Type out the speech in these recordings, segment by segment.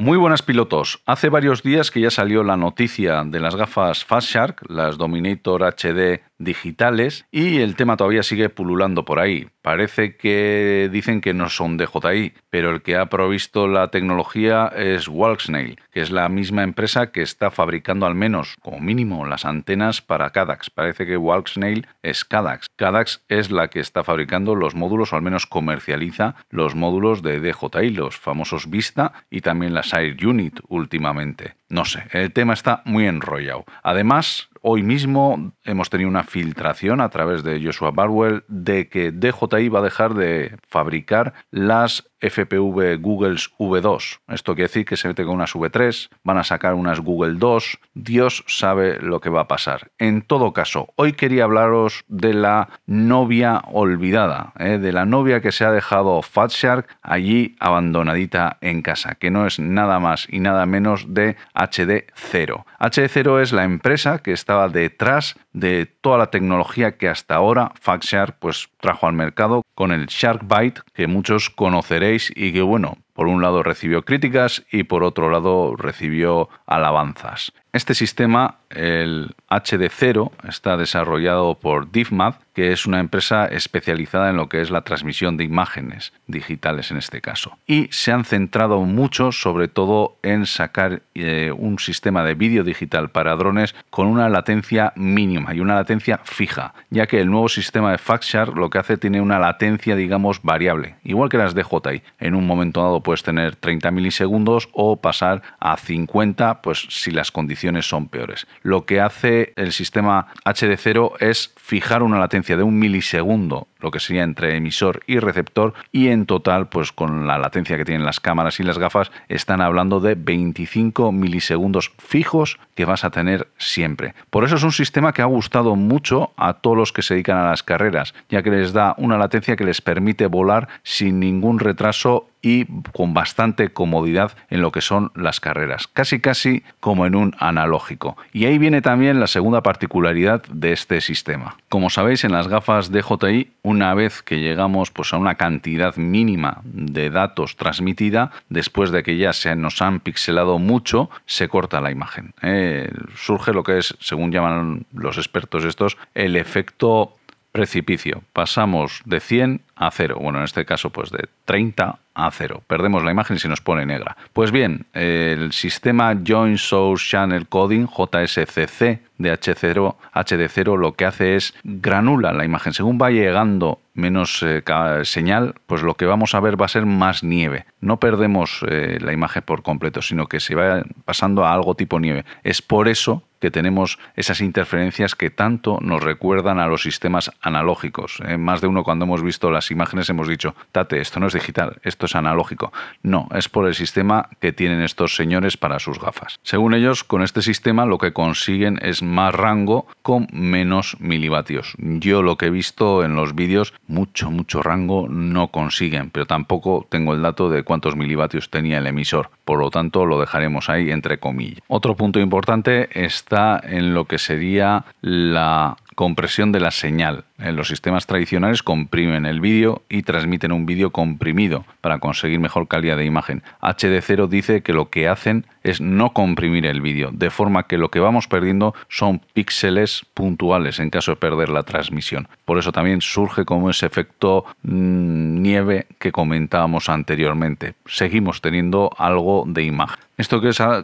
Muy buenas pilotos. Hace varios días que ya salió la noticia de las gafas Shark, las Dominator HD digitales, y el tema todavía sigue pululando por ahí. Parece que dicen que no son DJI, pero el que ha provisto la tecnología es Walksnail, que es la misma empresa que está fabricando al menos, como mínimo, las antenas para Cadax. Parece que Walksnail es Cadax. Cadax es la que está fabricando los módulos, o al menos comercializa los módulos de DJI, los famosos Vista y también las Air Unit últimamente. No sé, el tema está muy enrollado. Además, hoy mismo hemos tenido una filtración a través de Joshua Barwell de que DJI va a dejar de fabricar las FPV Google's V2. Esto quiere decir que se mete con unas V3, van a sacar unas Google 2, Dios sabe lo que va a pasar. En todo caso, hoy quería hablaros de la novia olvidada, ¿eh? de la novia que se ha dejado Fatshark allí abandonadita en casa, que no es nada más y nada menos de HD0. HD0 es la empresa que estaba detrás de toda la tecnología que hasta ahora Faxshark pues, trajo al mercado con el SharkBite que muchos conoceréis y que bueno, por un lado recibió críticas y por otro lado recibió alabanzas. Este sistema, el HD0, está desarrollado por DiffMath, que es una empresa especializada en lo que es la transmisión de imágenes digitales en este caso. Y se han centrado mucho sobre todo en sacar eh, un sistema de vídeo digital para drones con una latencia mínima y una latencia fija, ya que el nuevo sistema de FactShare, lo que hace tiene una latencia digamos variable, igual que las DJI. En un momento dado puedes tener 30 milisegundos o pasar a 50, pues si las condiciones son peores. Lo que hace el sistema HD0 es fijar una latencia de un milisegundo, lo que sería entre emisor y receptor, y en total, pues con la latencia que tienen las cámaras y las gafas, están hablando de 25 milisegundos fijos que vas a tener siempre. Por eso es un sistema que ha gustado mucho a todos los que se dedican a las carreras, ya que les da una latencia que les permite volar sin ningún retraso y con bastante comodidad en lo que son las carreras, casi casi como en un analógico. Y ahí viene también la segunda particularidad de este sistema. Como sabéis, en las gafas DJI, una vez que llegamos pues, a una cantidad mínima de datos transmitida, después de que ya se nos han pixelado mucho, se corta la imagen. Eh, surge lo que es, según llaman los expertos estos, el efecto precipicio. Pasamos de 100 a 0. Bueno, en este caso, pues de 30 a 0. Perdemos la imagen si nos pone negra. Pues bien, el sistema Joint Source Channel Coding, JSCC de H0, HD0, lo que hace es granula la imagen. Según va llegando menos eh, señal, pues lo que vamos a ver va a ser más nieve. No perdemos eh, la imagen por completo, sino que se va pasando a algo tipo nieve. Es por eso que tenemos esas interferencias que tanto nos recuerdan a los sistemas analógicos. Eh, más de uno cuando hemos visto las imágenes hemos dicho, tate, esto no es digital, esto es analógico. No, es por el sistema que tienen estos señores para sus gafas. Según ellos, con este sistema lo que consiguen es más rango con menos milivatios. Yo lo que he visto en los vídeos, mucho, mucho rango no consiguen, pero tampoco tengo el dato de cuántos milivatios tenía el emisor. Por lo tanto, lo dejaremos ahí entre comillas. Otro punto importante está en lo que sería la compresión de la señal. En eh, los sistemas tradicionales comprimen el vídeo y transmiten un vídeo comprimido para conseguir mejor calidad de imagen. HD0 dice que lo que hacen es no comprimir el vídeo, de forma que lo que vamos perdiendo son píxeles puntuales en caso de perder la transmisión. Por eso también surge como ese efecto mm, nieve que comentábamos anteriormente. Seguimos teniendo algo de imagen. Esto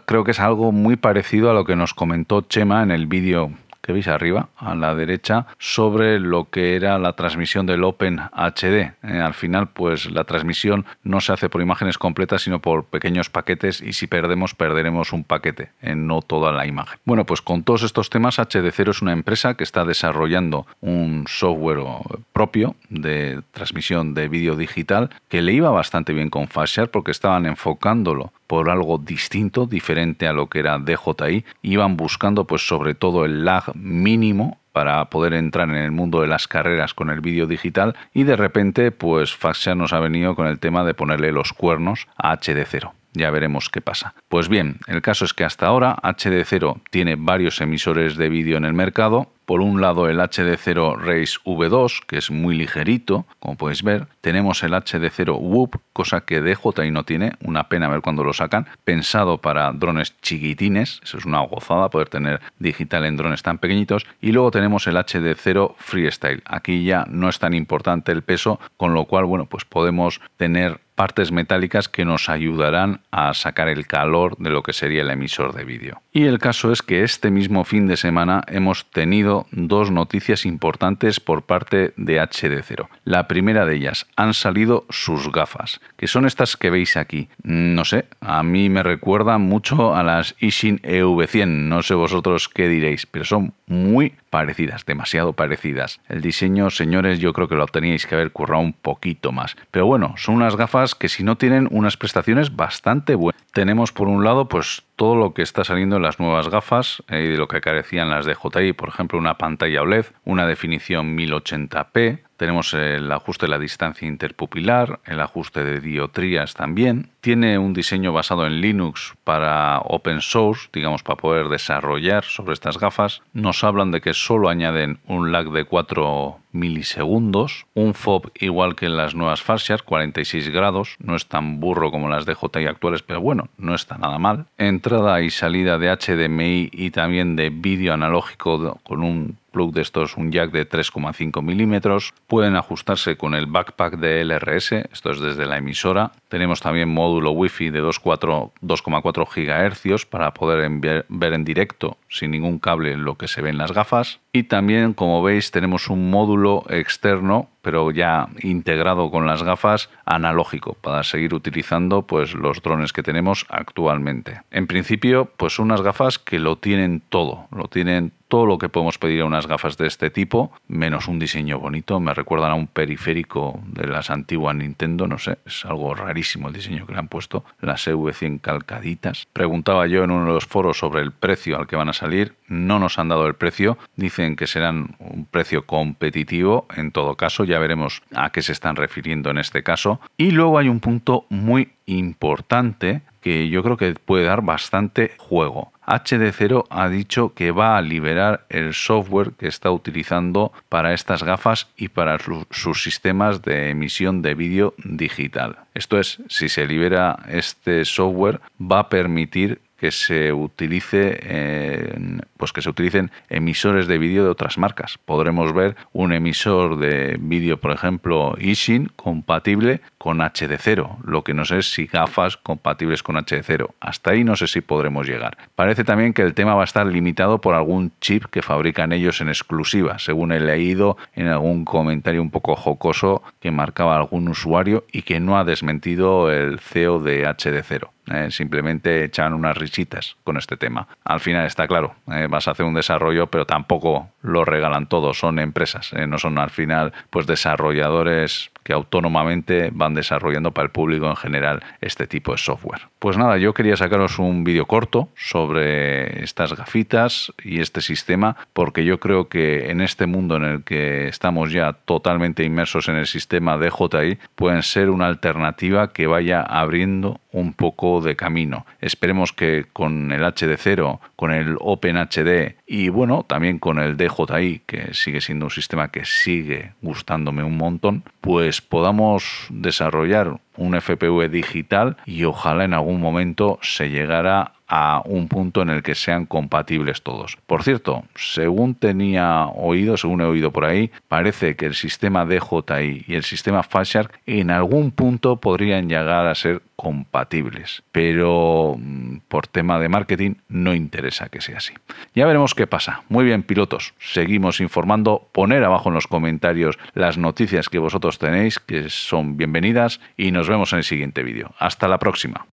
creo que es algo muy parecido a lo que nos comentó Chema en el vídeo que veis arriba a la derecha sobre lo que era la transmisión del Open HD. Eh, al final, pues la transmisión no se hace por imágenes completas, sino por pequeños paquetes y si perdemos, perderemos un paquete, eh, no toda la imagen. Bueno, pues con todos estos temas, HD0 es una empresa que está desarrollando un software eh, propio de transmisión de vídeo digital que le iba bastante bien con Fastshare porque estaban enfocándolo por algo distinto, diferente a lo que era DJI. Iban buscando pues sobre todo el lag mínimo para poder entrar en el mundo de las carreras con el vídeo digital y de repente pues Faxia nos ha venido con el tema de ponerle los cuernos a HD0. Ya veremos qué pasa. Pues bien, el caso es que hasta ahora HD0 tiene varios emisores de vídeo en el mercado, por un lado el HD0 Race V2, que es muy ligerito, como podéis ver. Tenemos el HD0 Whoop, cosa que DJI no tiene, una pena ver cuando lo sacan, pensado para drones chiquitines, eso es una gozada poder tener digital en drones tan pequeñitos. Y luego tenemos el HD0 Freestyle, aquí ya no es tan importante el peso, con lo cual, bueno, pues podemos tener partes metálicas que nos ayudarán a sacar el calor de lo que sería el emisor de vídeo. Y el caso es que este mismo fin de semana hemos tenido dos noticias importantes por parte de HD0. La primera de ellas, han salido sus gafas, que son estas que veis aquí. No sé, a mí me recuerda mucho a las Ishin EV100, no sé vosotros qué diréis, pero son muy parecidas, demasiado parecidas. El diseño, señores, yo creo que lo teníais que haber currado un poquito más. Pero bueno, son unas gafas que si no tienen unas prestaciones bastante buenas. Tenemos por un lado pues todo lo que está saliendo en las nuevas gafas eh, y de lo que carecían las de JI, por ejemplo, una pantalla OLED, una definición 1080p, tenemos el ajuste de la distancia interpupilar, el ajuste de diotrías también. Tiene un diseño basado en Linux para open source, digamos, para poder desarrollar sobre estas gafas. Nos hablan de que solo añaden un lag de 4 milisegundos, un FOB igual que en las nuevas fascias, 46 grados, no es tan burro como las de DJI actuales, pero bueno, no está nada mal entrada y salida de HDMI y también de vídeo analógico con un plug de estos, un jack de 3,5 milímetros. Pueden ajustarse con el backpack de LRS, esto es desde la emisora. Tenemos también módulo wifi de 2,4 GHz para poder ver en directo sin ningún cable lo que se ve en las gafas. Y también, como veis, tenemos un módulo externo, pero ya integrado con las gafas, analógico, para seguir utilizando pues, los drones que tenemos actualmente. En principio, pues unas gafas que lo tienen todo, lo tienen todo lo que podemos pedir a unas gafas de este tipo, menos un diseño bonito. Me recuerdan a un periférico de las antiguas Nintendo, no sé, es algo rarísimo el diseño que le han puesto, las EV100 calcaditas. Preguntaba yo en uno de los foros sobre el precio al que van a salir, no nos han dado el precio, dicen que serán un precio competitivo, en todo caso ya veremos a qué se están refiriendo en este caso. Y luego hay un punto muy importante que yo creo que puede dar bastante juego. HD0 ha dicho que va a liberar el software que está utilizando para estas gafas y para sus sistemas de emisión de vídeo digital. Esto es, si se libera este software, va a permitir que se utilice pues que se utilicen emisores de vídeo de otras marcas. Podremos ver un emisor de vídeo, por ejemplo, Ishin compatible con HD0, lo que no sé si gafas compatibles con HD0. Hasta ahí no sé si podremos llegar. Parece también que el tema va a estar limitado por algún chip que fabrican ellos en exclusiva, según he leído en algún comentario un poco jocoso que marcaba algún usuario y que no ha desmentido el CEO de HD0. Eh, simplemente echan unas risitas con este tema. Al final está claro, eh, vas a hacer un desarrollo, pero tampoco lo regalan todos, son empresas, eh, no son al final pues desarrolladores que autónomamente van desarrollando para el público en general este tipo de software. Pues nada, yo quería sacaros un vídeo corto sobre estas gafitas y este sistema porque yo creo que en este mundo en el que estamos ya totalmente inmersos en el sistema DJI pueden ser una alternativa que vaya abriendo un poco de camino. Esperemos que con el HD0, con el OpenHD y bueno, también con el DJI, que sigue siendo un sistema que sigue gustándome un montón, pues pues podamos desarrollar un FPV digital y ojalá en algún momento se llegara a un punto en el que sean compatibles todos. Por cierto, según tenía oído, según he oído por ahí, parece que el sistema DJI y el sistema Fashark en algún punto podrían llegar a ser compatibles, pero mm, por tema de marketing no interesa que sea así. Ya veremos qué pasa. Muy bien, pilotos, seguimos informando. Poner abajo en los comentarios las noticias que vosotros tenéis, que son bienvenidas, y nos vemos en el siguiente vídeo. Hasta la próxima.